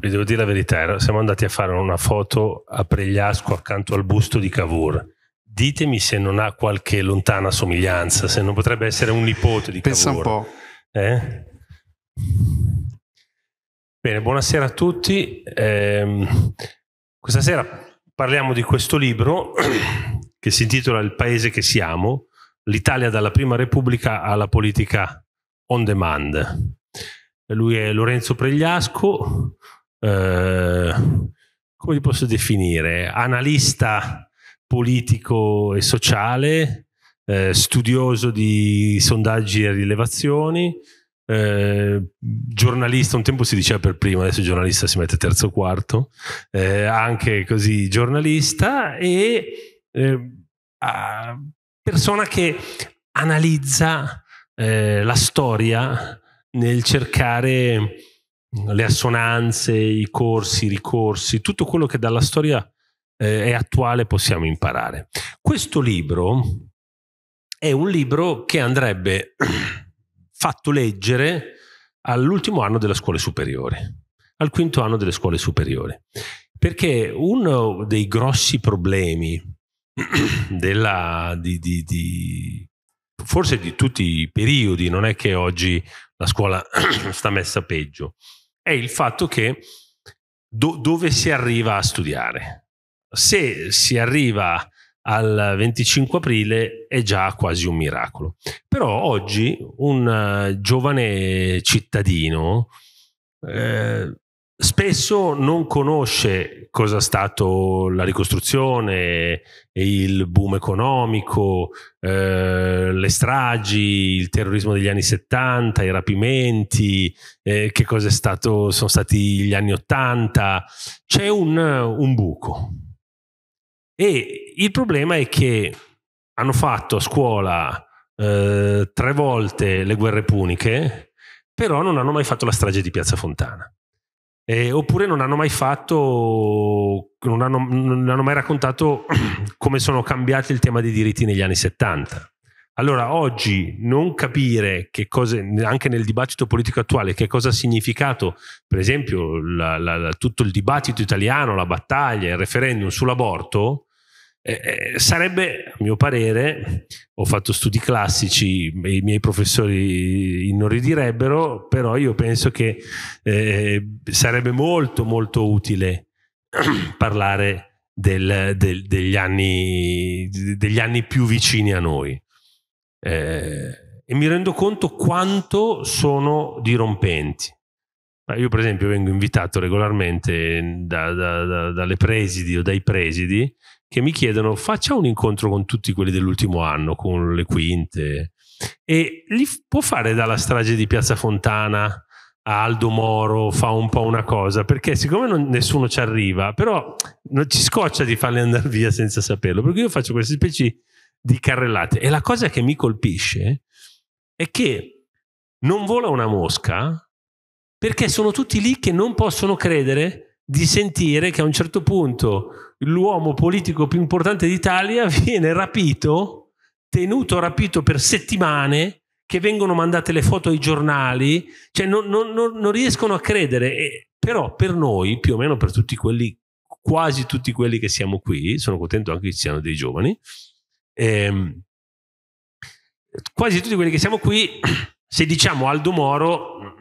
vi devo dire la verità, siamo andati a fare una foto a Pregliasco accanto al busto di Cavour. Ditemi se non ha qualche lontana somiglianza, se non potrebbe essere un nipote di Pensa Cavour. Pensa un po'. Eh? Bene, buonasera a tutti. Eh, questa sera parliamo di questo libro che si intitola Il paese che siamo, l'Italia dalla Prima Repubblica alla politica on demand. Lui è Lorenzo Pregliasco, eh, come li posso definire, analista politico e sociale, eh, studioso di sondaggi e rilevazioni, eh, giornalista, un tempo si diceva per prima, adesso giornalista si mette terzo o quarto, eh, anche così giornalista e eh, persona che analizza eh, la storia nel cercare le assonanze, i corsi, i ricorsi, tutto quello che dalla storia eh, è attuale possiamo imparare. Questo libro è un libro che andrebbe fatto leggere all'ultimo anno delle scuole superiori, al quinto anno delle scuole superiori, perché uno dei grossi problemi della, di, di, di, forse di tutti i periodi, non è che oggi la scuola sta messa peggio, è il fatto che do, dove si arriva a studiare. Se si arriva al 25 aprile è già quasi un miracolo. Però oggi un uh, giovane cittadino eh, spesso non conosce cosa è stato la ricostruzione, il boom economico, eh, le stragi, il terrorismo degli anni 70, i rapimenti, eh, che cosa stato, sono stati gli anni 80. C'è un, un buco. E il problema è che hanno fatto a scuola eh, tre volte le guerre puniche, però non hanno mai fatto la strage di Piazza Fontana. Eh, oppure non hanno mai fatto, non hanno, non hanno mai raccontato come sono cambiati il tema dei diritti negli anni 70. Allora, oggi non capire che cose, anche nel dibattito politico attuale, che cosa ha significato, per esempio, la, la, tutto il dibattito italiano, la battaglia, il referendum sull'aborto, eh, eh, sarebbe, a mio parere, ho fatto studi classici, i miei professori inorridirebbero, però io penso che eh, sarebbe molto molto utile parlare del, del, degli, anni, degli, anni, più vicini a noi. Eh, e mi rendo conto quanto sono dirompenti. Io per esempio vengo invitato regolarmente da, da, da, dalle presidi o dai presidi che mi chiedono faccia un incontro con tutti quelli dell'ultimo anno, con le quinte, e li può fare dalla strage di Piazza Fontana a Aldo Moro, fa un po' una cosa, perché siccome non, nessuno ci arriva, però non ci scoccia di farli andare via senza saperlo, perché io faccio queste specie di carrellate e la cosa che mi colpisce è che non vola una mosca perché sono tutti lì che non possono credere di sentire che a un certo punto l'uomo politico più importante d'Italia viene rapito, tenuto rapito per settimane, che vengono mandate le foto ai giornali, cioè non, non, non riescono a credere. E, però per noi, più o meno per tutti quelli, quasi tutti quelli che siamo qui, sono contento anche che ci siano dei giovani, ehm, quasi tutti quelli che siamo qui, se diciamo Aldo Moro,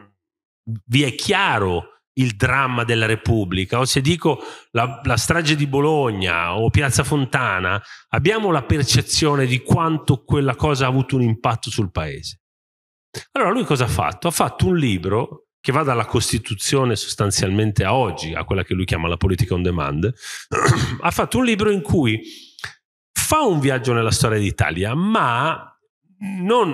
vi è chiaro il dramma della Repubblica o se dico la, la strage di Bologna o Piazza Fontana, abbiamo la percezione di quanto quella cosa ha avuto un impatto sul paese. Allora lui cosa ha fatto? Ha fatto un libro che va dalla Costituzione sostanzialmente a oggi, a quella che lui chiama la politica on demand, ha fatto un libro in cui fa un viaggio nella storia d'Italia, ma non,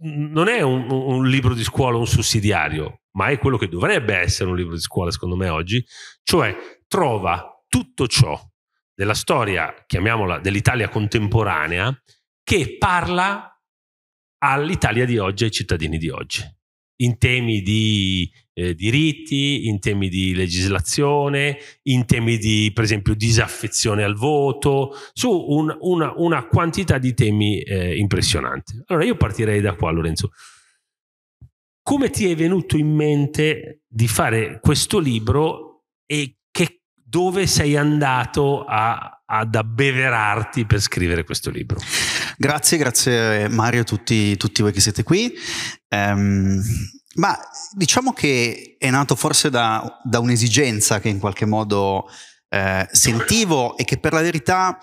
non è un, un libro di scuola, un sussidiario, ma è quello che dovrebbe essere un libro di scuola secondo me oggi, cioè trova tutto ciò della storia, chiamiamola, dell'Italia contemporanea, che parla all'Italia di oggi e ai cittadini di oggi, in temi di eh, diritti, in temi di legislazione, in temi di, per esempio, disaffezione al voto, su un, una, una, quantità di temi eh, impressionante. Allora io partirei da qua, Lorenzo. Come ti è venuto in mente di fare questo libro e che, dove sei andato a, ad abbeverarti per scrivere questo libro? Grazie, grazie Mario a tutti, tutti voi che siete qui. Um, ma diciamo che è nato forse da, da un'esigenza che in qualche modo eh, sentivo e che per la verità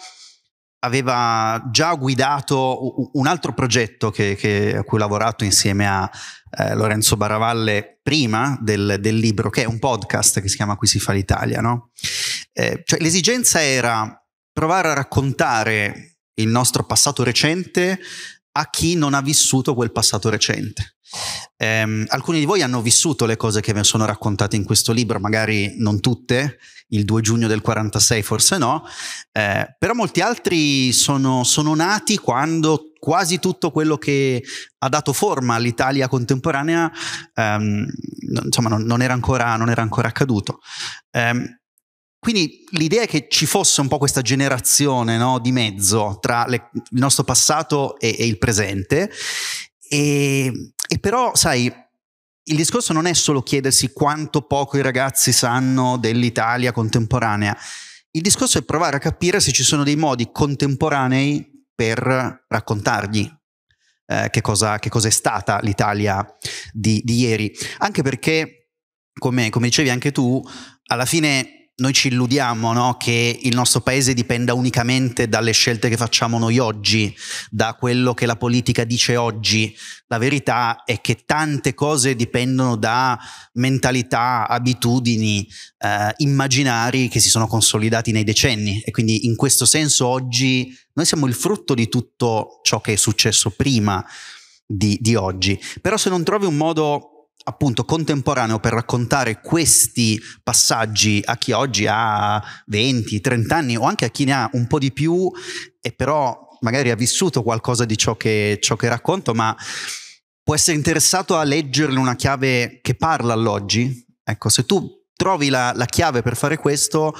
aveva già guidato un altro progetto che, che, a cui ho lavorato insieme a eh, Lorenzo Baravalle prima del, del, libro, che è un podcast che si chiama Qui si fa l'Italia. No? Eh, cioè, l'esigenza era provare a raccontare il nostro passato recente a chi non ha vissuto quel passato recente. Eh, alcuni di voi hanno vissuto le cose che vi sono raccontate in questo libro, magari non tutte, il 2 giugno del 46 forse no, eh, però molti altri sono, sono nati quando quasi tutto quello che ha dato forma all'Italia contemporanea ehm, insomma, non, non, era ancora, non, era ancora, accaduto. Eh, quindi l'idea è che ci fosse un po' questa generazione no, di mezzo tra le, il nostro passato e, e il presente, e, e, però, sai, il discorso non è solo chiedersi quanto poco i ragazzi sanno dell'Italia contemporanea, il discorso è provare a capire se ci sono dei modi contemporanei per raccontargli. Eh, che, cosa, che, cosa, è stata l'Italia di, di ieri? Anche perché, come, come dicevi anche tu, alla fine noi ci illudiamo no? che il nostro paese dipenda unicamente dalle scelte che facciamo noi oggi, da quello che la politica dice oggi. La verità è che tante cose dipendono da mentalità, abitudini, eh, immaginari che si sono consolidati nei decenni e quindi in questo senso oggi noi siamo il frutto di tutto ciò che è successo prima di, di oggi. Però se non trovi un modo appunto contemporaneo per raccontare questi passaggi a chi oggi ha 20, 30 anni o anche a chi ne ha un po' di più e però magari ha vissuto qualcosa di ciò che, ciò che racconto, ma può essere interessato a leggerle una chiave che parla all'oggi. Ecco, se tu trovi la, la chiave per fare questo,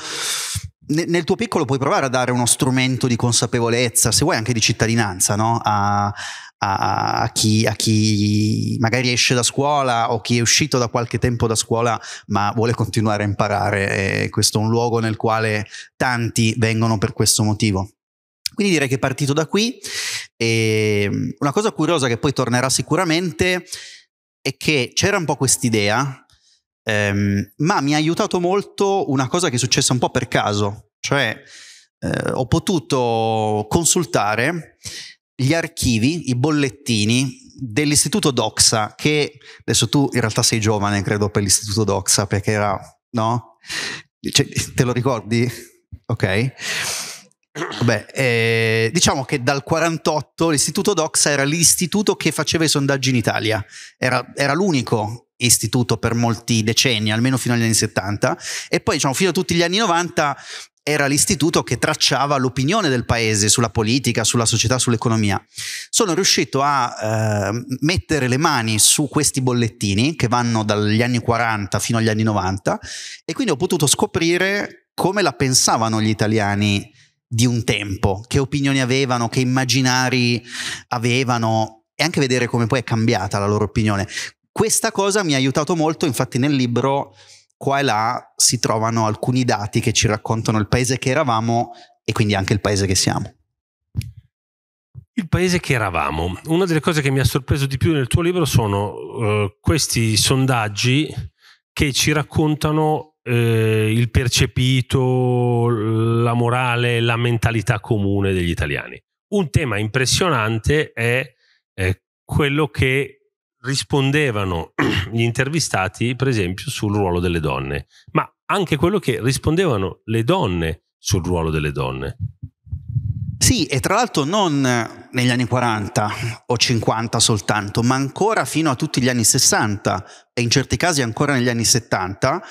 nel tuo piccolo puoi provare a dare uno strumento di consapevolezza, se vuoi anche di cittadinanza, no? a, a chi, a, chi, magari esce da scuola o chi è uscito da qualche tempo da scuola ma vuole continuare a imparare. E questo è un luogo nel quale tanti vengono per questo motivo. Quindi direi che è partito da qui. E ehm, una cosa curiosa che poi tornerà sicuramente è che c'era un po' quest'idea, ehm, ma mi ha aiutato molto una cosa che è successa un po' per caso, cioè eh, ho potuto consultare gli archivi, i bollettini dell'istituto Doxa, che adesso tu in realtà sei giovane, credo, per l'istituto Doxa, perché era, no? Cioè, te lo ricordi? Ok. Vabbè, eh, diciamo che dal 48 l'istituto Doxa era l'istituto che faceva i sondaggi in Italia, era, era l'unico istituto per molti decenni, almeno fino agli anni 70, e poi diciamo fino a tutti gli anni 90 era l'istituto che tracciava l'opinione del paese sulla politica, sulla società, sull'economia. Sono riuscito a eh, mettere le mani su questi bollettini che vanno dagli anni 40 fino agli anni 90 e quindi ho potuto scoprire come la pensavano gli italiani di un tempo, che opinioni avevano, che immaginari avevano e anche vedere come poi è cambiata la loro opinione. Questa cosa mi ha aiutato molto, infatti nel libro qua e là si trovano alcuni dati che ci raccontano il paese che eravamo e quindi anche il paese che siamo. Il paese che eravamo. Una delle cose che mi ha sorpreso di più nel tuo libro sono uh, questi sondaggi che ci raccontano eh, il percepito, la morale, la mentalità comune degli italiani. Un tema impressionante è eh, quello che rispondevano gli intervistati, per esempio, sul ruolo delle donne, ma anche quello che rispondevano le donne sul ruolo delle donne. Sì, e tra l'altro non negli anni 40 o 50 soltanto, ma ancora fino a tutti gli anni 60 e in certi casi ancora negli anni 70,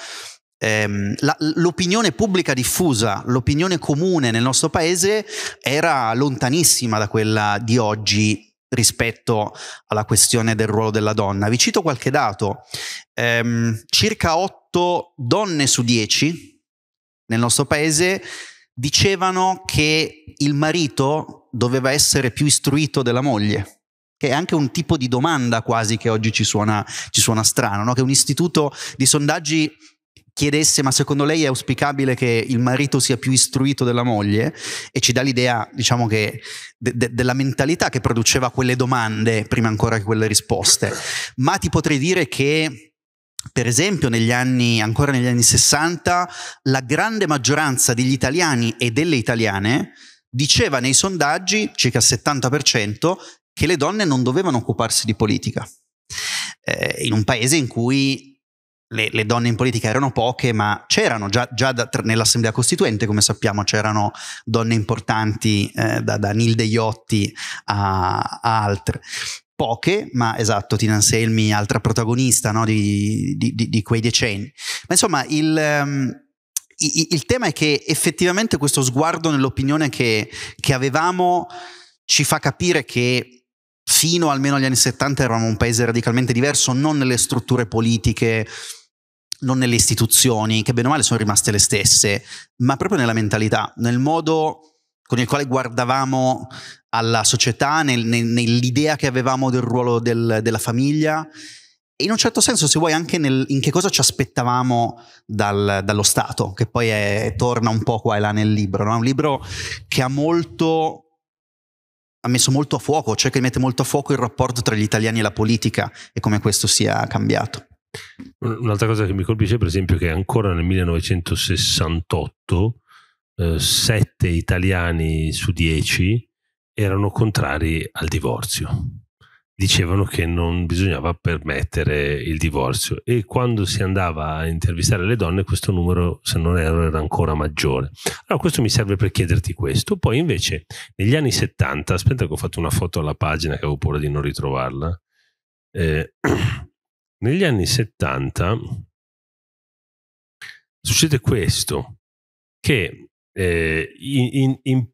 ehm, la, l'opinione pubblica diffusa, l'opinione comune nel nostro paese era lontanissima da quella di oggi rispetto alla questione del ruolo della donna. Vi cito qualche dato. Ehm, circa 8 donne su 10 nel nostro paese dicevano che il marito doveva essere più istruito della moglie che è anche un tipo di domanda quasi che oggi ci suona, ci suona strano, no? che un istituto di sondaggi chiedesse ma secondo lei è auspicabile che il marito sia più istruito della moglie e ci dà l'idea diciamo che de- de- della mentalità che produceva quelle domande prima ancora che quelle risposte ma ti potrei dire che per esempio negli anni ancora negli anni 60 la grande maggioranza degli italiani e delle italiane diceva nei sondaggi circa il 70% che le donne non dovevano occuparsi di politica eh, in un paese in cui le, le, donne in politica erano poche, ma c'erano già, già da, nell'Assemblea Costituente, come sappiamo, c'erano donne importanti eh, da, da Nilde Iotti a, a altre poche, ma esatto, Tina Anselmi, altra protagonista no, di, di, di, di, quei decenni. Ma insomma, il, um, ehm, il, il, tema è che effettivamente questo sguardo nell'opinione che, che avevamo ci fa capire che fino almeno agli anni 70 eravamo un paese radicalmente diverso, non nelle strutture politiche, non nelle istituzioni, che bene o male sono rimaste le stesse, ma proprio nella mentalità, nel modo con il quale guardavamo alla società, nel, nel, nell'idea che avevamo del ruolo del, della famiglia e in un certo senso, se vuoi, anche nel, in che cosa ci aspettavamo dal, dallo Stato, che poi è, torna un po' qua e là nel libro. No? un libro che ha molto ha messo molto a fuoco, cioè che mette molto a fuoco il rapporto tra gli italiani e la politica e come questo sia cambiato. Un'altra cosa che mi colpisce, per esempio, è che ancora nel 1968 eh, sette italiani su dieci erano contrari al divorzio dicevano che non bisognava permettere il divorzio e quando si andava a intervistare le donne questo numero se non erro era ancora maggiore allora questo mi serve per chiederti questo poi invece negli anni 70 aspetta che ho fatto una foto alla pagina che avevo paura di non ritrovarla eh, negli anni 70 succede questo che eh, in, in, in,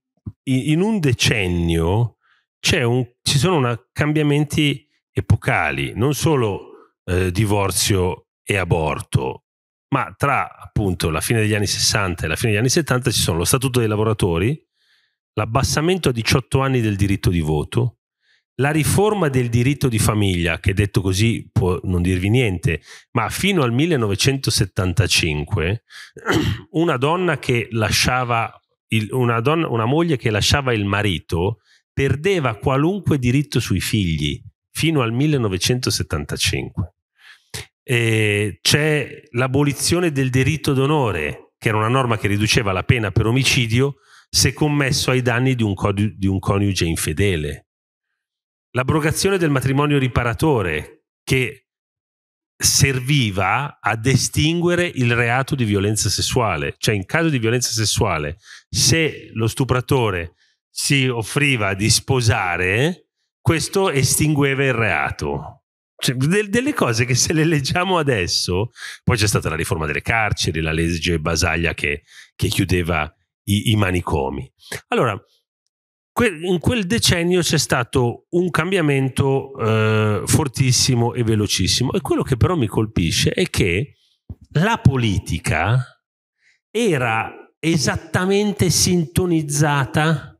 in un decennio un, ci sono una, cambiamenti epocali, non solo eh, divorzio e aborto, ma tra appunto la fine degli anni 60 e la fine degli anni 70 ci sono lo Statuto dei lavoratori, l'abbassamento a 18 anni del diritto di voto, la riforma del diritto di famiglia, che detto così può non dirvi niente, ma fino al 1975 una donna che lasciava il, una, donna, una moglie che lasciava il marito perdeva qualunque diritto sui figli fino al 1975. E c'è l'abolizione del diritto d'onore, che era una norma che riduceva la pena per omicidio se commesso ai danni di un, co- di un coniuge infedele. L'abrogazione del matrimonio riparatore, che serviva a distinguere il reato di violenza sessuale, cioè in caso di violenza sessuale, se lo stupratore si offriva di sposare, questo estingueva il reato. Cioè, de- delle cose che se le leggiamo adesso, poi c'è stata la riforma delle carceri, la legge Basaglia che, che chiudeva i, i, manicomi. Allora, que- in quel decennio c'è stato un cambiamento eh, fortissimo e velocissimo e quello che però mi colpisce è che la politica era esattamente sintonizzata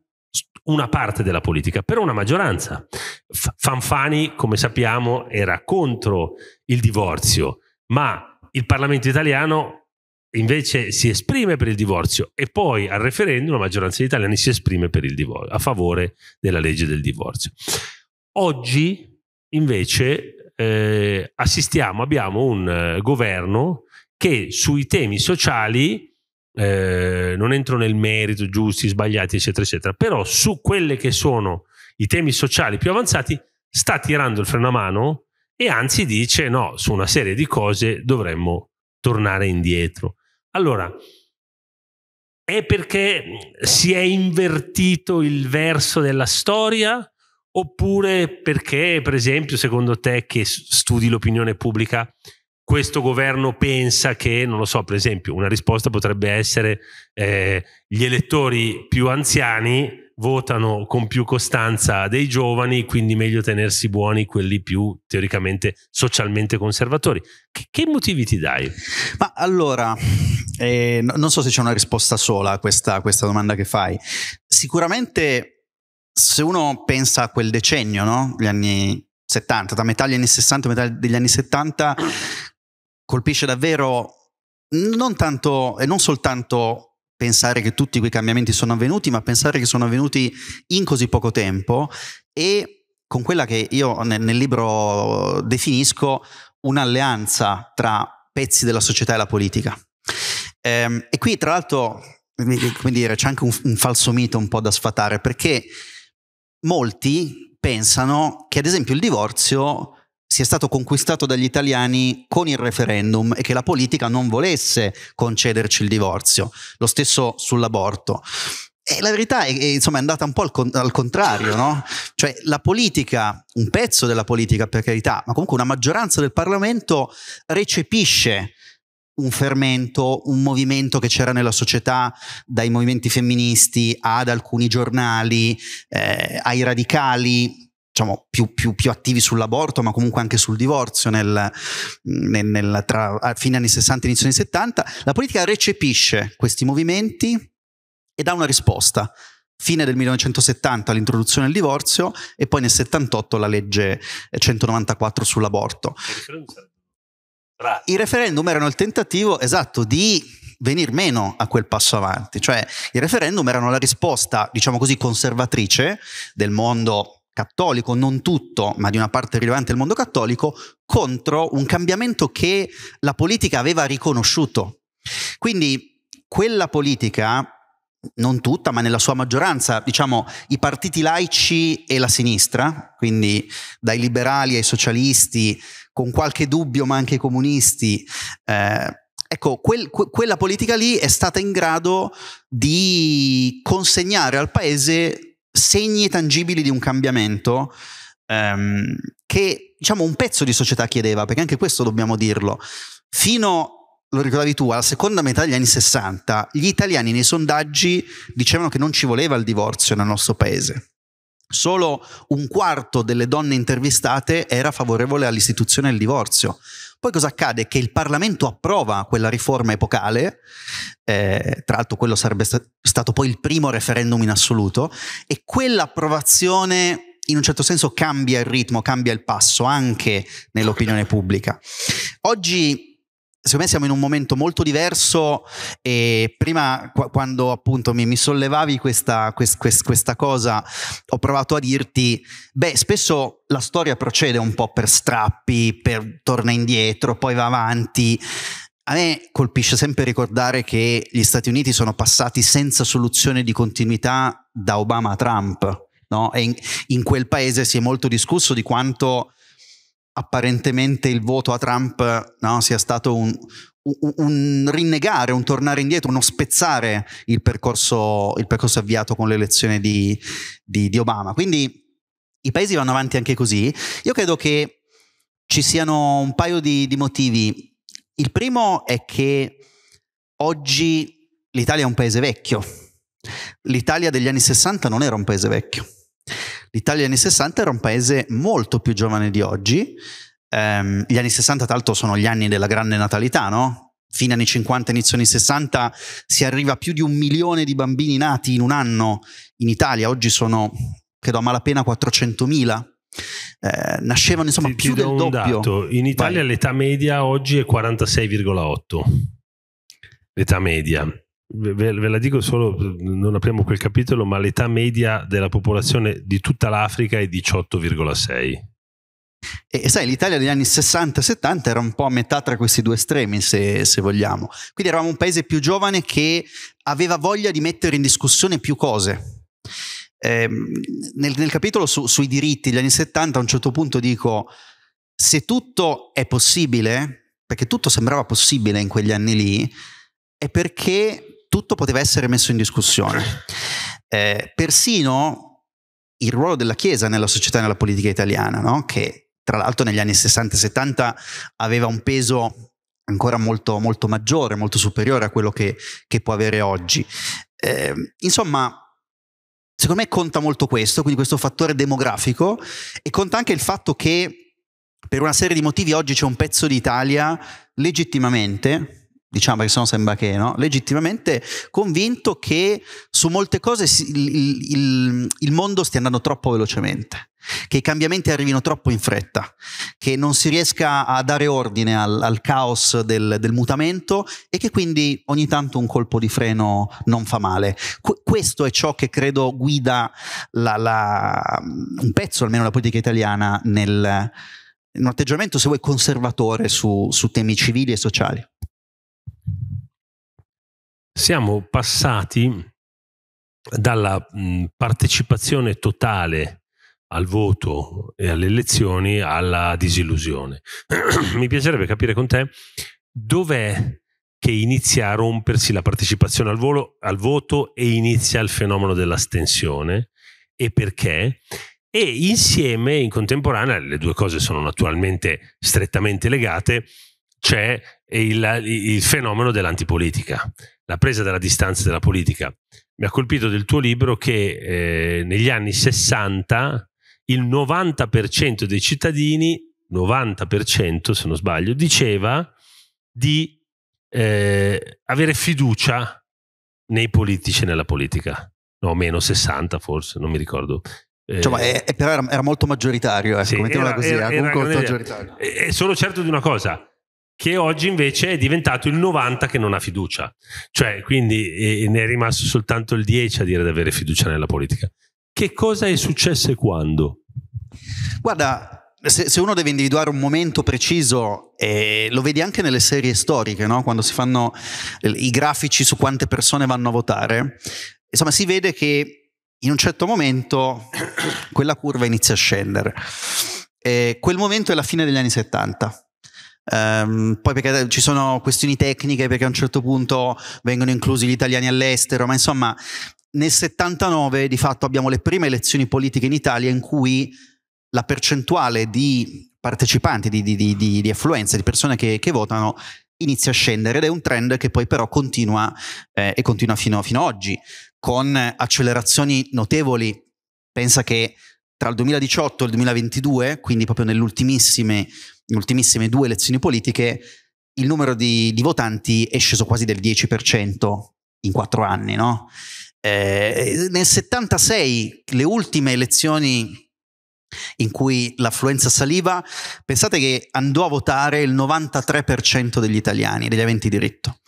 una parte della politica, per una maggioranza. F- Fanfani, come sappiamo, era contro il divorzio, ma il Parlamento italiano invece si esprime per il divorzio e poi al referendum la maggioranza degli italiani si esprime divor- a favore della legge del divorzio. Oggi invece eh, assistiamo, abbiamo un eh, governo che sui temi sociali eh, non entro nel merito giusti, sbagliati, eccetera, eccetera, però su quelli che sono i temi sociali più avanzati sta tirando il freno a mano e anzi dice no, su una serie di cose dovremmo tornare indietro. Allora, è perché si è invertito il verso della storia? Oppure perché, per esempio, secondo te che studi l'opinione pubblica, questo governo pensa che, non lo so, per esempio, una risposta potrebbe essere eh, gli elettori più anziani votano con più costanza dei giovani, quindi meglio tenersi buoni quelli più teoricamente socialmente conservatori. Che, che motivi ti dai? Ma allora, eh, non so se c'è una risposta sola a questa, a questa domanda che fai. Sicuramente, se uno pensa a quel decennio, no? gli anni 70, da metà degli anni 60 metà degli anni 70, colpisce davvero non tanto e non soltanto pensare che tutti quei cambiamenti sono avvenuti, ma pensare che sono avvenuti in così poco tempo e con quella che io nel, nel libro definisco un'alleanza tra pezzi della società e la politica. Ehm, e qui tra l'altro, come dire, c'è anche un, un falso mito un po' da sfatare, perché molti pensano che ad esempio il divorzio sia stato conquistato dagli italiani con il referendum e che la politica non volesse concederci il divorzio, lo stesso sull'aborto. E la verità è che insomma, è andata un po' al, con- al, contrario, no? Cioè la politica, un pezzo della politica per carità, ma comunque una maggioranza del Parlamento recepisce un fermento, un movimento che c'era nella società, dai movimenti femministi ad alcuni giornali, eh, ai radicali, diciamo, più, più, più, attivi sull'aborto, ma comunque anche sul divorzio nel, nel, nel, tra fine anni 60 e inizio anni 70, la politica recepisce questi movimenti e dà una risposta. Fine del 1970 l'introduzione del divorzio e poi nel 78 la legge 194 sull'aborto. Il referendum erano il tentativo, esatto, di venir meno a quel passo avanti, cioè il referendum erano la risposta, diciamo così, conservatrice del mondo cattolico, non tutto, ma di una parte rilevante del mondo cattolico, contro un cambiamento che la politica aveva riconosciuto. Quindi quella politica, non tutta, ma nella sua maggioranza, diciamo i partiti laici e la sinistra, quindi dai liberali ai socialisti, con qualche dubbio, ma anche i comunisti, eh, Ecco, quel, que, quella politica lì è stata in grado di consegnare al paese segni tangibili di un cambiamento ehm, che diciamo un pezzo di società chiedeva, perché anche questo dobbiamo dirlo. Fino, lo ricordavi tu, alla seconda metà degli anni 60, gli italiani nei sondaggi dicevano che non ci voleva il divorzio nel nostro paese. Solo un quarto delle donne intervistate era favorevole all'istituzione del divorzio. Poi cosa accade? Che il Parlamento approva quella riforma epocale, eh, tra l'altro quello sarebbe sta- stato poi il primo referendum in assoluto, e quell'approvazione in un certo senso cambia il ritmo, cambia il passo anche nell'opinione pubblica. Oggi secondo me siamo in un momento molto diverso e prima qu quando appunto mi, mi sollevavi questa, quest, quest, questa, cosa ho provato a dirti, beh spesso la storia procede un po' per strappi, per, torna indietro, poi va avanti. A me colpisce sempre ricordare che gli Stati Uniti sono passati senza soluzione di continuità da Obama a Trump. No? E in, in quel paese si è molto discusso di quanto apparentemente il voto a Trump no, sia stato un, un, un, rinnegare, un tornare indietro, uno spezzare il percorso, il percorso avviato con l'elezione di, di, di Obama. Quindi i paesi vanno avanti anche così. Io credo che ci siano un paio di, di motivi. Il primo è che oggi l'Italia è un paese vecchio. L'Italia degli anni 60 non era un paese vecchio l'Italia anni 60 era un paese molto più giovane di oggi. Ehm, gli anni 60, tra l'altro, sono gli anni della grande natalità, no? Fine anni 50, inizio anni 60, si arriva a più di un milione di bambini nati in un anno in Italia. Oggi sono, credo, a malapena 400.000. Eh, nascevano insomma ti, più ti del doppio. Dato. In Italia Vai. l'età media oggi è 46,8. L'età media ve, ve, la dico solo, non apriamo quel capitolo, ma l'età media della popolazione di tutta l'Africa è 18,6. E sai, l'Italia degli anni 60-70 e era un po' a metà tra questi due estremi, se, se, vogliamo. Quindi eravamo un paese più giovane che aveva voglia di mettere in discussione più cose. Eh, nel, nel, capitolo su, sui diritti degli anni 70 a un certo punto dico, se tutto è possibile, perché tutto sembrava possibile in quegli anni lì, è perché tutto poteva essere messo in discussione. Eh, persino il ruolo della Chiesa nella società e nella politica italiana, no? che tra l'altro negli anni 60 e 70 aveva un peso ancora molto, molto maggiore, molto superiore a quello che, che può avere oggi. Eh, insomma, secondo me conta molto questo, quindi questo fattore demografico e conta anche il fatto che per una serie di motivi oggi c'è un pezzo d'Italia legittimamente diciamo che sennò sembra che no, legittimamente convinto che su molte cose il, il, il mondo stia andando troppo velocemente che i cambiamenti arrivino troppo in fretta, che non si riesca a dare ordine al, al caos del, del, mutamento e che quindi ogni tanto un colpo di freno non fa male. Qu- questo è ciò che credo guida la, la, un pezzo almeno la politica italiana nel, in un atteggiamento, se vuoi, conservatore su, su temi civili e sociali siamo passati dalla mh, partecipazione totale al voto e alle elezioni alla disillusione. Mi piacerebbe capire con te dov'è che inizia a rompersi la partecipazione al, volo, al voto e inizia il fenomeno dell'astensione e perché e insieme in contemporanea le due cose sono naturalmente strettamente legate c'è il, il fenomeno dell'antipolitica la presa della distanza della politica. Mi ha colpito del tuo libro che eh, negli anni 60 il 90% dei cittadini, 90% se non sbaglio, diceva di eh, avere fiducia nei politici e nella politica. No, meno 60 forse, non mi ricordo. Eh, cioè, però era, era, molto maggioritario, eh, sì, era, così, era, era, era, era, Sono certo di una cosa, che oggi invece è diventato il 90 che non ha fiducia, cioè quindi ne è rimasto soltanto il 10 a dire di avere fiducia nella politica. Che cosa è successo e quando? Guarda, se, se uno deve individuare un momento preciso, eh, lo vedi anche nelle serie storiche, no? quando si fanno eh, i grafici su quante persone vanno a votare, insomma si vede che in un certo momento quella curva inizia a scendere. Eh, quel momento è la fine degli anni 70 Um, poi perché ci sono questioni tecniche perché a un certo punto vengono inclusi gli italiani all'estero, ma insomma nel 79 di fatto abbiamo le prime elezioni politiche in Italia in cui la percentuale di partecipanti, di, di, di, di affluenza, di persone che, che, votano inizia a scendere ed è un trend che poi però continua eh, e continua fino, fino ad oggi con accelerazioni notevoli. Pensa che tra il 2018 e il 2022, quindi proprio nelle ultimissime due elezioni politiche, il numero di, di votanti è sceso quasi del 10% in quattro anni. No? Eh, nel 76, le ultime elezioni in cui l'affluenza saliva, pensate che andò a votare il 93% degli italiani, degli aventi diritto.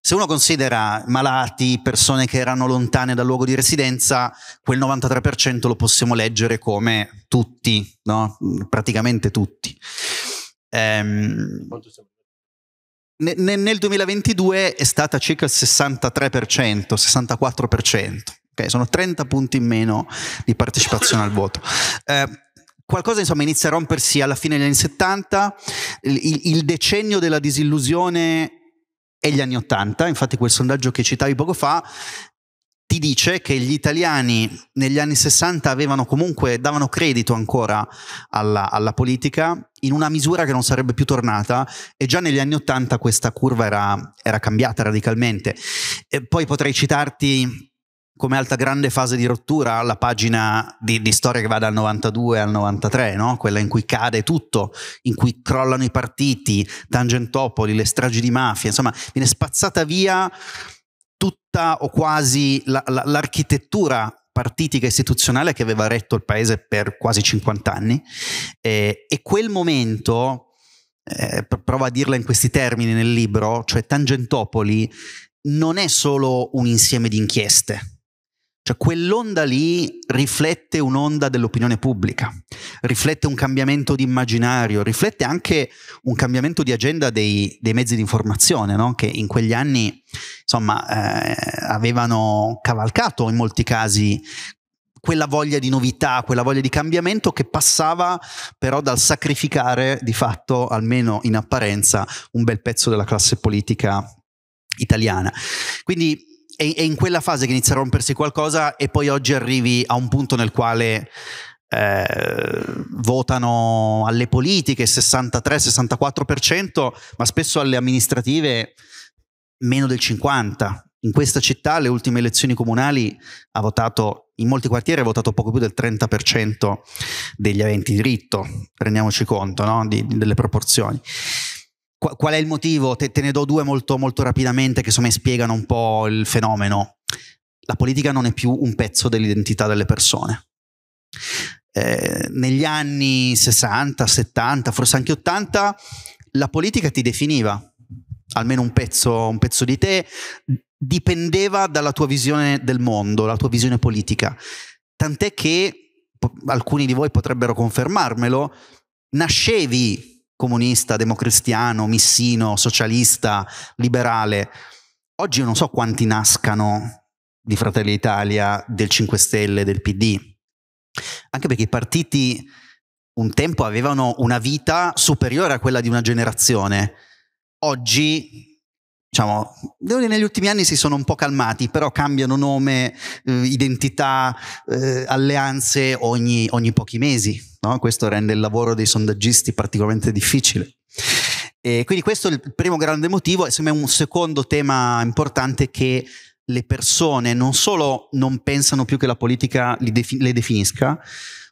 Se uno considera malati, persone che erano lontane dal luogo di residenza, quel 93% lo possiamo leggere come tutti, no? praticamente tutti. Ehm, ne, nel 2022 è stata circa il 63%, 64%. Okay, sono 30 punti in meno di partecipazione al voto. Eh, qualcosa insomma inizia a rompersi alla fine degli anni 70, il, il decennio della disillusione e gli anni 80, infatti quel sondaggio che citavi poco fa ti dice che gli italiani negli anni 60 avevano comunque, davano credito ancora alla, alla, politica in una misura che non sarebbe più tornata e già negli anni 80 questa curva era, era cambiata radicalmente. E poi potrei citarti come altra grande fase di rottura la pagina di, di, storia che va dal 92 al 93, no? quella in cui cade tutto, in cui crollano i partiti, Tangentopoli, le stragi di mafia, insomma viene spazzata via tutta o quasi la, la, l'architettura partitica istituzionale che aveva retto il paese per quasi 50 anni eh, e quel momento, eh, provo a dirla in questi termini nel libro, cioè Tangentopoli non è solo un insieme di inchieste. Cioè quell'onda lì riflette un'onda dell'opinione pubblica, riflette un cambiamento di immaginario, riflette anche un cambiamento di agenda dei, dei mezzi di informazione, no? che in quegli anni insomma, eh, avevano cavalcato in molti casi quella voglia di novità, quella voglia di cambiamento che passava però dal sacrificare di fatto, almeno in apparenza, un bel pezzo della classe politica italiana. Quindi è, è in quella fase che inizia a rompersi qualcosa e poi oggi arrivi a un punto nel quale eh, votano alle politiche 63-64%, ma spesso alle amministrative meno del 50. In questa città le ultime elezioni comunali ha votato, in molti quartieri ha votato poco più del 30% degli aventi diritto, rendiamoci conto no? di, delle proporzioni. Qu- qual è il motivo? Te, te ne do due molto, molto rapidamente che insomma spiegano un po' il fenomeno. La politica non è più un pezzo dell'identità delle persone. Eh, negli anni 60, 70, forse anche 80, la politica ti definiva, almeno un pezzo, un pezzo di te, dipendeva dalla tua visione del mondo, la tua visione politica. Tant'è che po- alcuni di voi potrebbero confermarmelo, nascevi comunista, democristiano, missino, socialista, liberale. Oggi io non so quanti nascano di Fratelli d'Italia, del 5 Stelle, del PD, anche perché i partiti un tempo avevano una vita superiore a quella di una generazione oggi, diciamo, devo dire negli ultimi anni si sono un po' calmati, però cambiano nome, eh, identità, eh, alleanze ogni, ogni, pochi mesi. No? Questo rende il lavoro dei sondaggisti particolarmente difficile. E quindi questo è il primo grande motivo e secondo me un secondo tema importante è che le persone non solo non pensano più che la politica le definisca,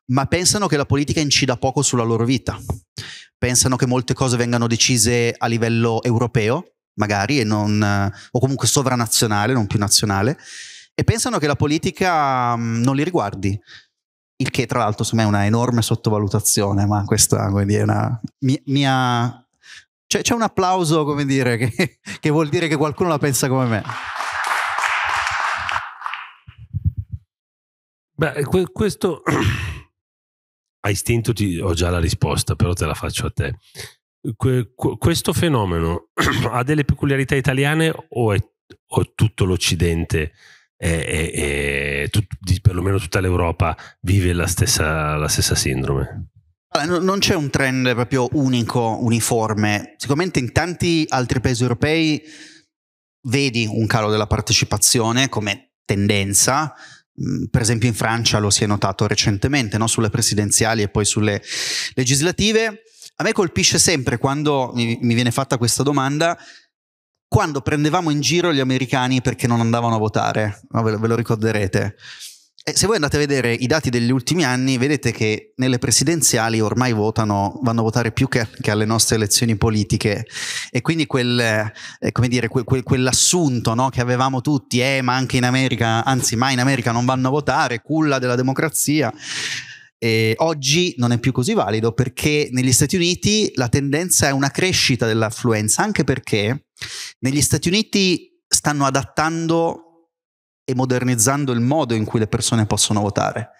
ma pensano che la politica incida poco sulla loro vita pensano che molte cose vengano decise a livello europeo, magari, non, o comunque sovranazionale, non più nazionale, e pensano che la politica mm, non li riguardi. Il che, tra l'altro, secondo me è una enorme sottovalutazione, ma questa quindi, è una mia, mia c'è, un applauso, come dire, che, che, vuol dire che qualcuno la pensa come me. Beh, questo a istinto ti, ho già la risposta, però te la faccio a te. questo fenomeno ha delle peculiarità italiane o, è, o tutto l'Occidente, è, è, tut, perlomeno tutta l'Europa, vive la stessa, la stessa sindrome? Non c'è un trend proprio unico, uniforme. Sicuramente in tanti altri paesi europei vedi un calo della partecipazione come tendenza, Mm, per esempio in Francia lo si è notato recentemente, no? sulle presidenziali e poi sulle legislative. A me colpisce sempre quando mi, viene fatta questa domanda, quando prendevamo in giro gli americani perché non andavano a votare, no, ve lo ricorderete. E se voi andate a vedere i dati degli ultimi anni, vedete che nelle presidenziali ormai votano, vanno a votare più che, che alle nostre elezioni politiche. E quindi quel, eh, dire, quel, quel, quell'assunto no, che avevamo tutti, eh, ma anche in America, anzi, mai in America non vanno a votare, culla della democrazia. E oggi non è più così valido perché negli Stati Uniti la tendenza è una crescita dell'affluenza, anche perché negli Stati Uniti stanno adattando e modernizzando il modo in cui le persone possono votare.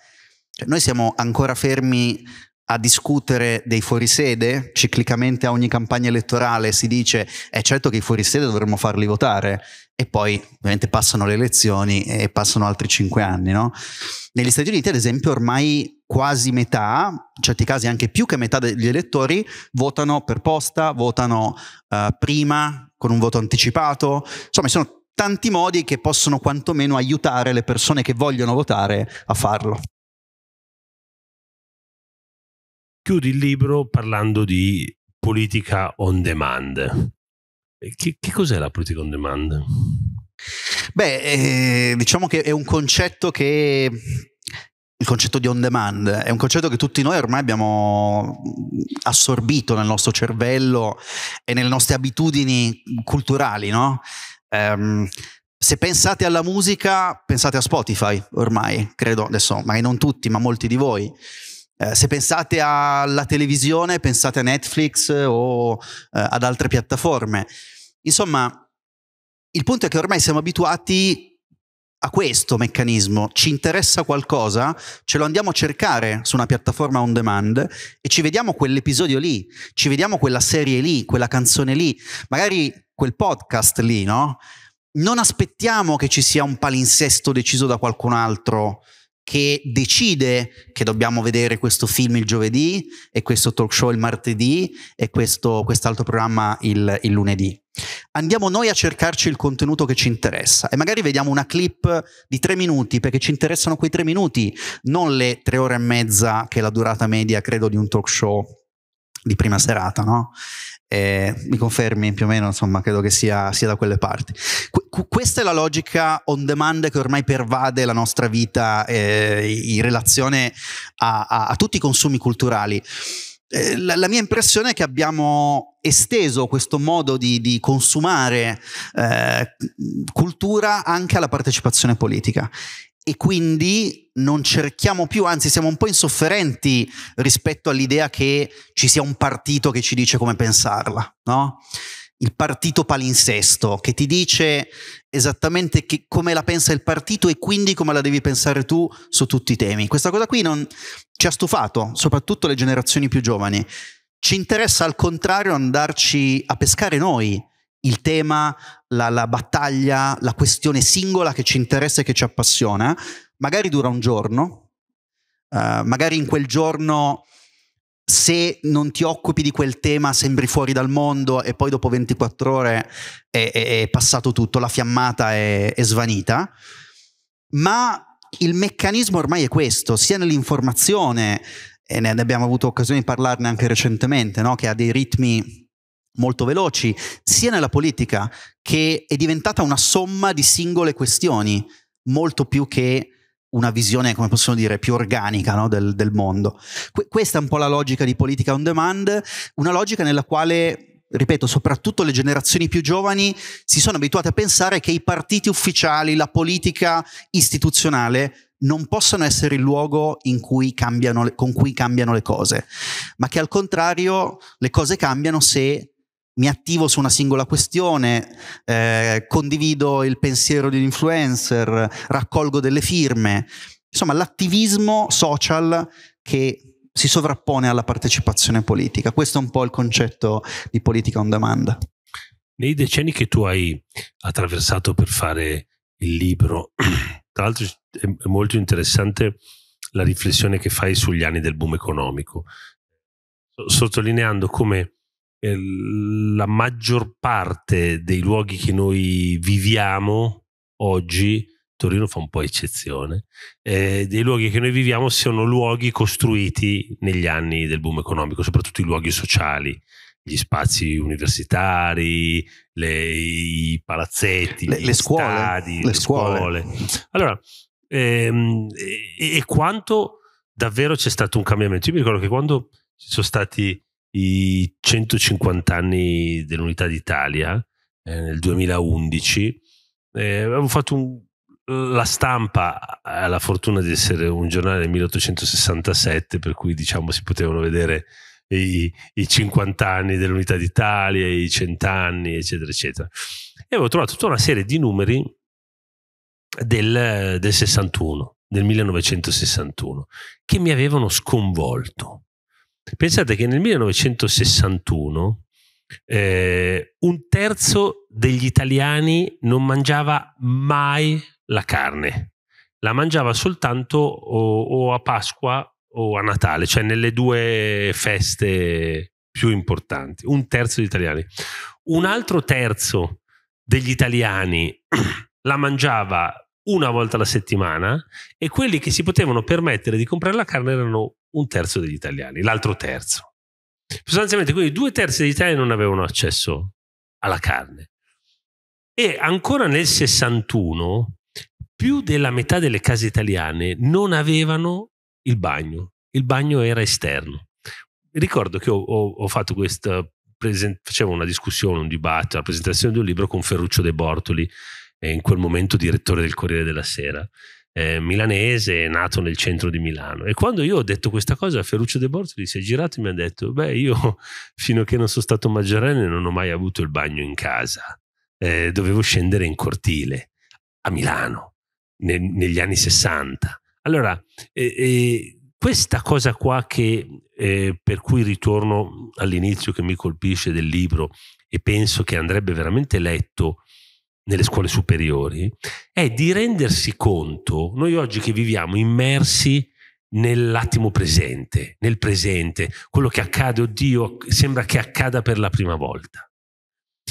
Cioè, noi siamo ancora fermi a discutere dei fuorisede, ciclicamente a ogni campagna elettorale si dice è certo che i fuorisede dovremmo farli votare e poi ovviamente passano le elezioni e passano altri cinque anni. No? Negli Stati Uniti ad esempio ormai quasi metà, in certi casi anche più che metà degli elettori, votano per posta, votano uh, prima con un voto anticipato, insomma ci sono tanti modi che possono quantomeno aiutare le persone che vogliono votare a farlo. Chiudi il libro parlando di politica on demand. Che, che cos'è la politica on demand? Beh, eh, diciamo che è un concetto che il concetto di on demand è un concetto che tutti noi ormai abbiamo mm, assorbito nel nostro cervello e nelle nostre abitudini culturali, no? Um, se pensate alla musica, pensate a Spotify ormai, credo, adesso magari non tutti, ma molti di voi. Eh, se pensate alla televisione, pensate a Netflix o eh, ad altre piattaforme. Insomma, il punto è che ormai siamo abituati a questo meccanismo, ci interessa qualcosa, ce lo andiamo a cercare su una piattaforma on demand e ci vediamo quell'episodio lì, ci vediamo quella serie lì, quella canzone lì. Magari quel podcast lì, no? Non aspettiamo che ci sia un palinsesto deciso da qualcun altro che decide che dobbiamo vedere questo film il giovedì e questo talk show il martedì e questo, quest'altro programma il, il lunedì. Andiamo noi a cercarci il contenuto che ci interessa e magari vediamo una clip di tre minuti perché ci interessano quei tre minuti, non le tre ore e mezza che è la durata media, credo, di un talk show di prima serata, no? Eh, mi confermi più o meno, insomma, credo che sia, sia da quelle parti. Qu- questa è la logica on demand che ormai pervade la nostra vita eh, in relazione a, a, a, tutti i consumi culturali. Eh, la, la, mia impressione è che abbiamo esteso questo modo di, di consumare eh, cultura anche alla partecipazione politica e quindi non cerchiamo più, anzi siamo un po' insofferenti rispetto all'idea che ci sia un partito che ci dice come pensarla, no? Il partito palinsesto che ti dice esattamente che, come la pensa il partito e quindi come la devi pensare tu su tutti i temi. Questa cosa qui non, ci ha stufato, soprattutto le generazioni più giovani. Ci interessa al contrario andarci a pescare noi, il tema, la, la, battaglia, la questione singola che ci interessa e che ci appassiona, magari dura un giorno, uh, magari in quel giorno se non ti occupi di quel tema sembri fuori dal mondo e poi dopo 24 ore è, è, è passato tutto, la fiammata è, è svanita, ma il meccanismo ormai è questo, sia nell'informazione, e ne abbiamo avuto occasione di parlarne anche recentemente, no? che ha dei ritmi molto veloci, sia nella politica, che è diventata una somma di singole questioni, molto più che una visione, come possiamo dire, più organica no? del, del, mondo. Que- questa è un po' la logica di politica on demand, una logica nella quale, ripeto, soprattutto le generazioni più giovani si sono abituate a pensare che i partiti ufficiali, la politica istituzionale non possano essere il luogo cui cambiano, con cui cambiano le cose, ma che al contrario le cose cambiano se mi attivo su una singola questione, eh, condivido il pensiero di un influencer, raccolgo delle firme. Insomma, l'attivismo social che si sovrappone alla partecipazione politica. Questo è un po' il concetto di politica on demand. Nei decenni che tu hai attraversato per fare il libro, tra l'altro è molto interessante la riflessione che fai sugli anni del boom economico, sottolineando come Ehm, la maggior parte dei luoghi che noi viviamo oggi, Torino fa un po' eccezione, eh, dei luoghi che noi viviamo siano luoghi costruiti negli anni del boom economico, soprattutto i luoghi sociali gli spazi universitari, le, i palazzetti, le, le scuole, stadi, le, le scuole. scuole. Allora, ehm, e, e, quanto davvero c'è stato un cambiamento? Io mi ricordo che quando ci sono stati i 150 anni dell'Unità d'Italia eh, nel 2011. Eh, avevo fatto un, la stampa eh, ha la fortuna di essere un giornale del 1867, per cui diciamo si potevano vedere i, i 50 anni dell'Unità d'Italia, i 100 anni, eccetera, eccetera. E avevo trovato tutta una serie di numeri del, del 61, del 1961, che mi avevano sconvolto Pensate che nel 1961 eh, un terzo degli italiani non mangiava mai la carne, la mangiava soltanto o, o a Pasqua o a Natale, cioè nelle due feste più importanti, un terzo degli italiani. Un altro terzo degli italiani la mangiava una volta alla settimana e quelli che si potevano permettere di comprare la carne erano un terzo degli italiani, l'altro terzo. Sostanzialmente, quindi due terzi degli italiani non avevano accesso alla carne. E ancora nel 61, più della metà delle case italiane non avevano il bagno, il bagno era esterno. Ricordo che ho, ho fatto questa, facevo una discussione, un dibattito, la presentazione di un libro con Ferruccio De Bortoli in quel momento direttore del Corriere della Sera, eh, milanese, nato nel centro di Milano. E quando io ho detto questa cosa, Ferruccio De Bortoli si è girato e mi ha detto, beh, io fino a che non sono stato maggiorenne non ho mai avuto il bagno in casa, eh, dovevo scendere in cortile a Milano ne, negli anni 60. Allora, eh, questa cosa qua che, eh, per cui ritorno all'inizio che mi colpisce del libro e penso che andrebbe veramente letto nelle scuole superiori, è di rendersi conto, noi oggi che viviamo immersi nell'attimo presente, nel presente, quello che accade, oddio, sembra che accada per la prima volta.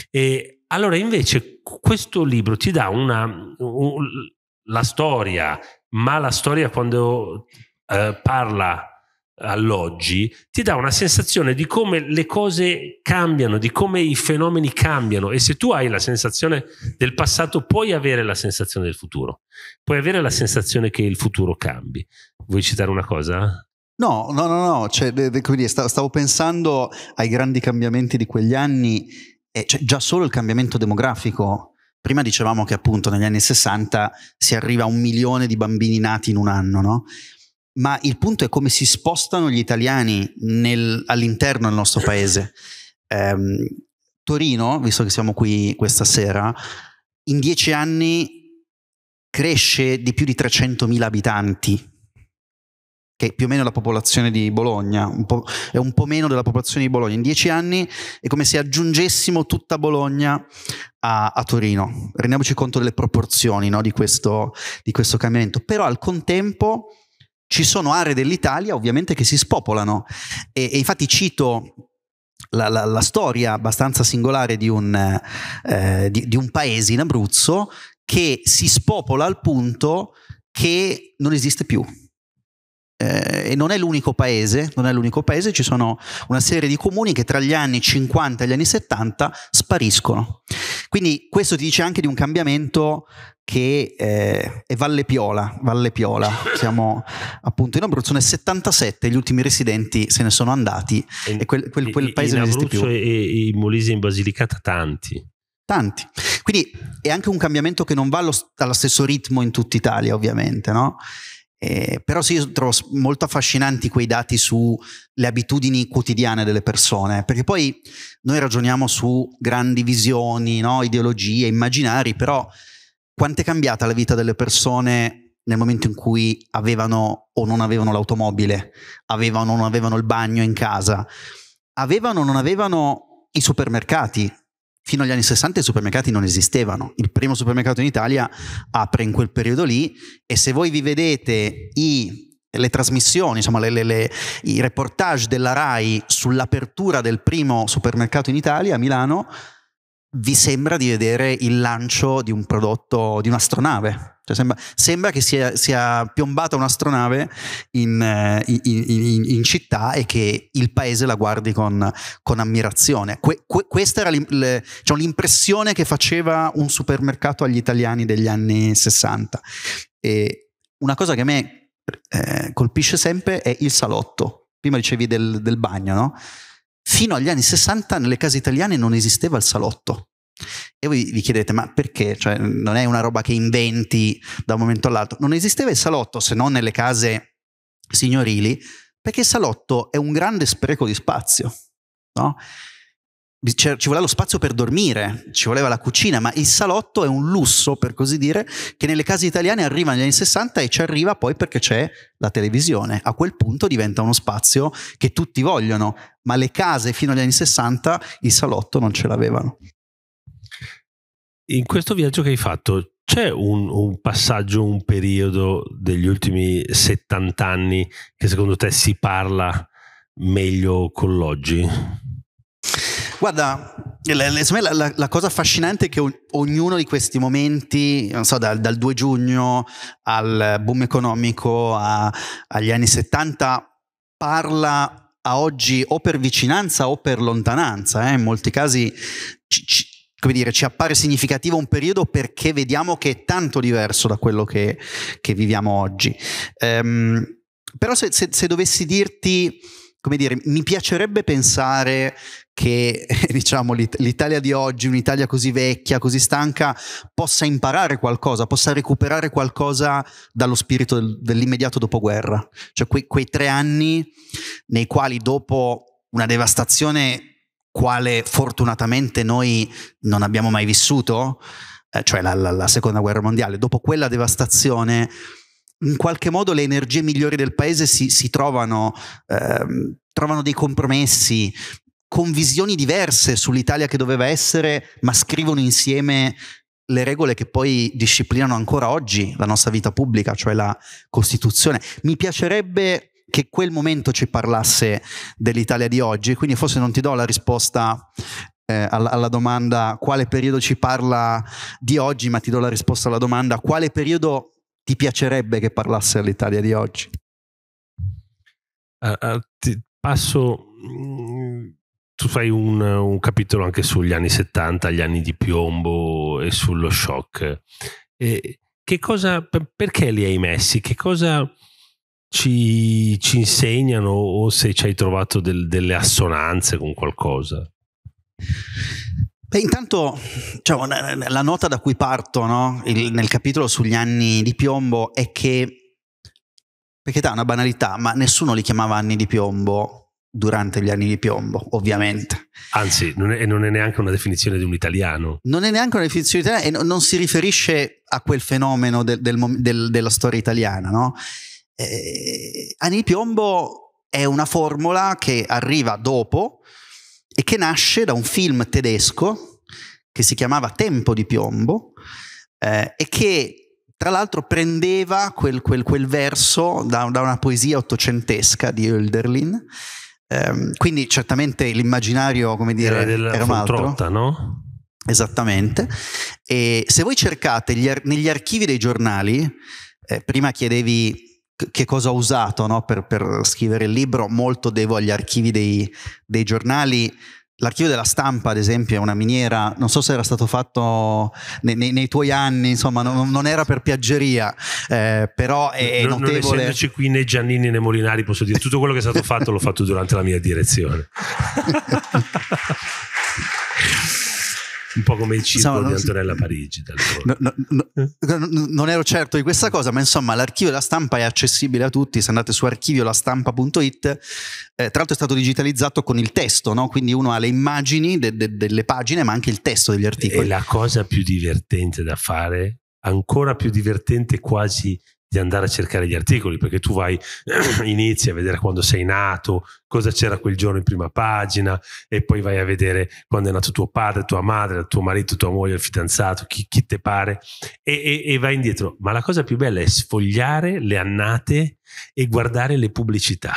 E allora invece questo libro ti dà una, un, la storia, ma la storia quando eh, parla alloggi, ti dà una sensazione di come le cose cambiano, di come i fenomeni cambiano e se tu hai la sensazione del passato puoi avere la sensazione del futuro, puoi avere la sensazione che il futuro cambi. Vuoi citare una cosa? No, no, no, no, cioè, quindi stavo pensando ai grandi cambiamenti di quegli anni, e cioè già solo il cambiamento demografico. Prima dicevamo che appunto negli anni 60 si arriva a un milione di bambini nati in un anno, no? ma il punto è come si spostano gli italiani nel, all'interno del nostro paese. Um, Torino, visto che siamo qui questa sera, in dieci anni cresce di più di 300.000 abitanti, che è più o meno la popolazione di Bologna, un è un po' meno della popolazione di Bologna. In dieci anni è come se aggiungessimo tutta Bologna a, a Torino. Rendiamoci conto delle proporzioni no, di, questo, di questo cambiamento. Però al contempo ci sono aree dell'Italia ovviamente che si spopolano e, e infatti cito la, la, la, storia abbastanza singolare di un, eh, di, di un paese in Abruzzo che si spopola al punto che non esiste più. Eh, e non è l'unico paese, non è l'unico paese, ci sono una serie di comuni che tra gli anni 50 e gli anni 70 spariscono. Quindi questo ti dice anche di un cambiamento che eh, è Valle Piola, Valle Piola. siamo appunto in Abruzzo nel 77, gli ultimi residenti se ne sono andati e, quel, quel, quel paese non esiste più. E, in Molise in Basilicata tanti. Tanti. Quindi è anche un cambiamento che non va allo, allo stesso ritmo in tutta Italia ovviamente, no? Eh, però sì, io trovo molto affascinanti quei dati sulle abitudini quotidiane delle persone, perché poi noi ragioniamo su grandi visioni, no? ideologie, immaginari, però quanto è cambiata la vita delle persone nel momento in cui avevano o non avevano l'automobile, avevano o non avevano il bagno in casa, avevano o non avevano i supermercati, fino agli anni 60 i supermercati non esistevano. Il primo supermercato in Italia apre in quel periodo lì e se voi vi vedete i, le trasmissioni, insomma, le, le, le, i reportage della RAI sull'apertura del primo supermercato in Italia a Milano, vi sembra di vedere il lancio di un prodotto, di un'astronave. Cioè sembra, sembra, che sia, sia piombata un'astronave in, eh, in, in, in, città e che il paese la guardi con, con ammirazione. Que, que, questa era le, cioè l'impressione che faceva un supermercato agli italiani degli anni 60. E una cosa che a me eh, colpisce sempre è il salotto. Prima dicevi del, del bagno, no? Fino agli anni 60 nelle case italiane non esisteva il salotto. E voi vi chiedete, ma perché? Cioè, non è una roba che inventi da un momento all'altro. Non esisteva il salotto se non nelle case signorili, perché il salotto è un grande spreco di spazio. No? Cioè, ci voleva lo spazio per dormire, ci voleva la cucina, ma il salotto è un lusso, per così dire, che nelle case italiane arriva negli anni 60 e ci arriva poi perché c'è la televisione. A quel punto diventa uno spazio che tutti vogliono, ma le case fino agli anni 60 il salotto non ce l'avevano. In questo viaggio che hai fatto c'è un, un passaggio, un periodo degli ultimi 70 anni che secondo te si parla meglio con l'oggi? Guarda, la, la, la, cosa affascinante è che ognuno di questi momenti, so, dal, dal, 2 giugno al boom economico a, agli anni 70, parla a oggi o per vicinanza o per lontananza. Eh? In molti casi ci, ci, come dire, ci appare significativo un periodo perché vediamo che è tanto diverso da quello che, che viviamo oggi. Um, però se, se, se dovessi dirti, come dire, mi piacerebbe pensare che diciamo, l'Italia di oggi, un'Italia così vecchia, così stanca, possa imparare qualcosa, possa recuperare qualcosa dallo spirito del, dell'immediato dopoguerra. Cioè que, quei tre anni nei quali dopo una devastazione quale fortunatamente noi non abbiamo mai vissuto, eh, cioè la, la, la seconda guerra mondiale, dopo quella devastazione in qualche modo le energie migliori del paese si, si trovano, ehm, trovano dei compromessi, con visioni diverse sull'Italia che doveva essere, ma scrivono insieme le regole che poi disciplinano ancora oggi la nostra vita pubblica, cioè la Costituzione. Mi piacerebbe che quel momento ci parlasse dell'Italia di oggi, quindi forse non ti do la risposta eh, alla, alla, domanda quale periodo ci parla di oggi, ma ti do la risposta alla domanda quale periodo ti piacerebbe che parlasse all'Italia di oggi. Uh, uh, ti passo mm, tu fai un, un, capitolo anche sugli anni 70, gli anni di piombo e sullo shock. E che cosa, perché li hai messi? Che cosa ci, ci insegnano o se ci hai trovato del, delle assonanze con qualcosa? Beh, intanto cioè, la nota da cui parto no? Il, nel capitolo sugli anni di piombo è che, perché è una banalità, ma nessuno li chiamava anni di piombo durante gli anni di piombo, ovviamente. Anzi, non è, non è, neanche una definizione di un italiano. Non è neanche una definizione italiana e non, non si riferisce a quel fenomeno del, del, del, della storia italiana. No? Eh, anni di piombo è una formula che arriva dopo e che nasce da un film tedesco che si chiamava Tempo di piombo eh, e che tra l'altro prendeva quel, quel, quel verso da, da, una poesia ottocentesca di Hölderlin Ehm, quindi certamente l'immaginario, come dire, era, era un altro. Trotta, no? Esattamente. E se voi cercate ar- negli archivi dei giornali, eh, prima chiedevi che cosa ho usato no? per, per, scrivere il libro, molto devo agli archivi dei, dei giornali, L'archivio della stampa, ad esempio, è una miniera, non so se era stato fatto nei, nei, nei tuoi anni, insomma, non, non era per piaggeria, eh, però è non, notevole. Non essendoci qui né Giannini né Molinari, posso dire, tutto quello che è stato fatto l'ho fatto durante la mia direzione. un po' come il circo insomma, di Antonella Parigi. No, no, no, non ero certo di questa cosa, ma insomma l'archivio della stampa è accessibile a tutti, se andate su archiviolastampa.it, eh, tra l'altro è stato digitalizzato con il testo, quindi uno ha le immagini de- de- delle pagine, ma anche il testo degli articoli. E la cosa più divertente da fare, ancora più divertente quasi di andare a cercare gli articoli, perché tu vai, inizi a vedere quando sei nato, cosa c'era quel giorno in prima pagina, e poi vai a vedere quando è nato tuo padre, tua madre, tuo marito, tua moglie, il fidanzato, chi, chi te pare, e, e, e vai indietro. Ma la cosa più bella è sfogliare le annate e guardare le pubblicità.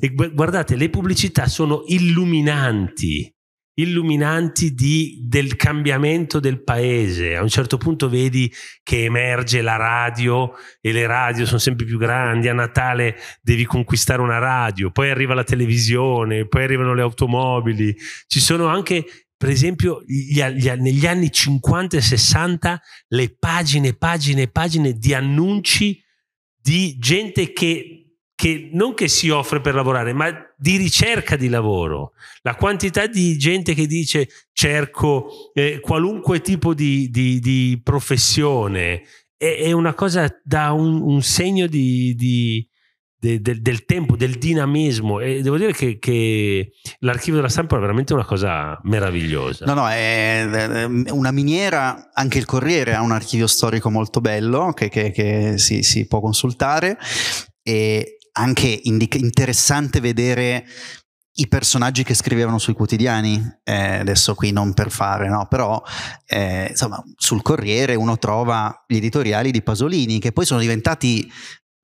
E guardate, le pubblicità sono illuminanti illuminanti di, del cambiamento del paese. A un certo punto vedi che emerge la radio e le radio sono sempre più grandi. A Natale devi conquistare una radio, poi arriva la televisione, poi arrivano le automobili. Ci sono anche, per esempio, gli, gli, negli anni 50 e 60 le pagine, pagine, pagine di annunci di gente che che non che si offre per lavorare, ma di ricerca di lavoro. La quantità di gente che dice cerco eh, qualunque tipo di, di, di professione è, è, una cosa da un, un segno di, de, del, del tempo, del dinamismo. E devo dire che, che, l'archivio della stampa è veramente una cosa meravigliosa. No, no, è, è una miniera. Anche il Corriere ha un archivio storico molto bello che, che, che si, si può consultare e anche indica- interessante vedere i personaggi che scrivevano sui quotidiani, eh, adesso qui non per fare, no? però eh, insomma, sul Corriere uno trova gli editoriali di Pasolini che poi sono diventati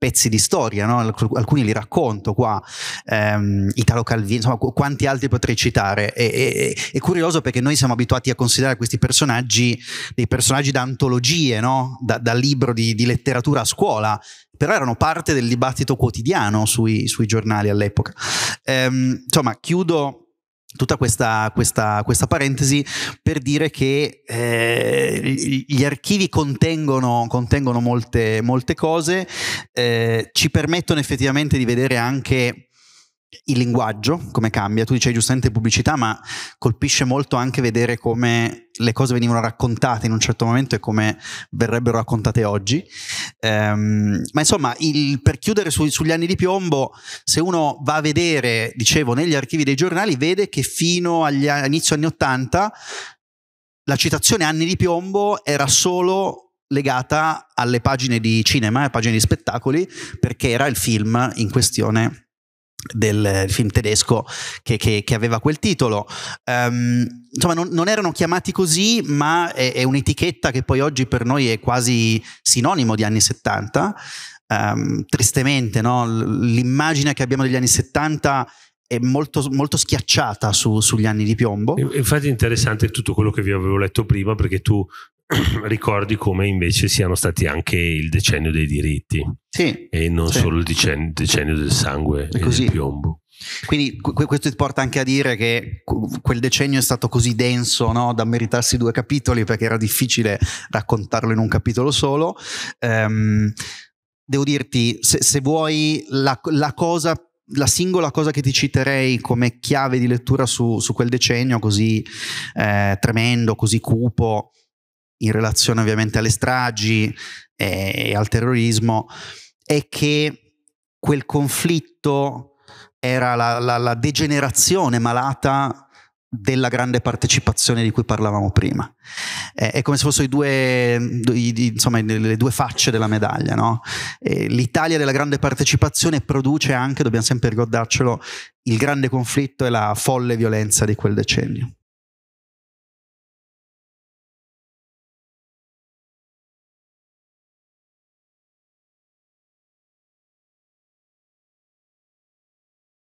pezzi di storia, no? alcuni li racconto qua, ehm, Italo Calvino, insomma qu- quanti altri potrei citare. E, e, è curioso perché noi siamo abituati a considerare questi personaggi dei personaggi da antologie, no? da, da, libro di, di, letteratura a scuola, però erano parte del dibattito quotidiano sui, sui giornali all'epoca. Ehm, insomma, chiudo tutta questa, questa, questa, parentesi per dire che eh, gli archivi contengono, contengono molte, molte, cose, eh, ci permettono effettivamente di vedere anche il linguaggio, come cambia. Tu dicevi giustamente pubblicità, ma colpisce molto anche vedere come le cose venivano raccontate in un certo momento e come verrebbero raccontate oggi. Ehm, ma insomma, il, per chiudere su, sugli anni di piombo, se uno va a vedere, dicevo, negli archivi dei giornali, vede che fino agli inizio anni 80 la citazione anni di piombo era solo legata alle pagine di cinema e pagine di spettacoli perché era il film in questione del film tedesco che, che, che aveva quel titolo. Um, insomma, non, non, erano chiamati così, ma è, è un'etichetta che poi oggi per noi è quasi sinonimo di anni 70. Um, ehm, tristemente, no? l'immagine che abbiamo degli anni 70 è molto, molto schiacciata su, sugli anni di piombo. Infatti è interessante tutto quello che vi avevo letto prima perché tu ricordi come invece siano stati anche il decennio dei diritti sì, e non sì. solo il decennio, decennio, del sangue e, del piombo. Quindi questo ti porta anche a dire che quel decennio è stato così denso no, da meritarsi due capitoli perché era difficile raccontarlo in un capitolo solo. Um, devo dirti, se, se vuoi, la, la cosa la singola cosa che ti citerei come chiave di lettura su, su quel decennio così eh, tremendo, così cupo, in relazione ovviamente alle stragi eh, e, al terrorismo, è che quel conflitto era la, la, la degenerazione malata della grande partecipazione di cui parlavamo prima. Eh, è come se fossero due, i, insomma, le due facce della medaglia. No? Eh, L'Italia della grande partecipazione produce anche, dobbiamo sempre ricordarcelo, il grande conflitto e la folle violenza di quel decennio.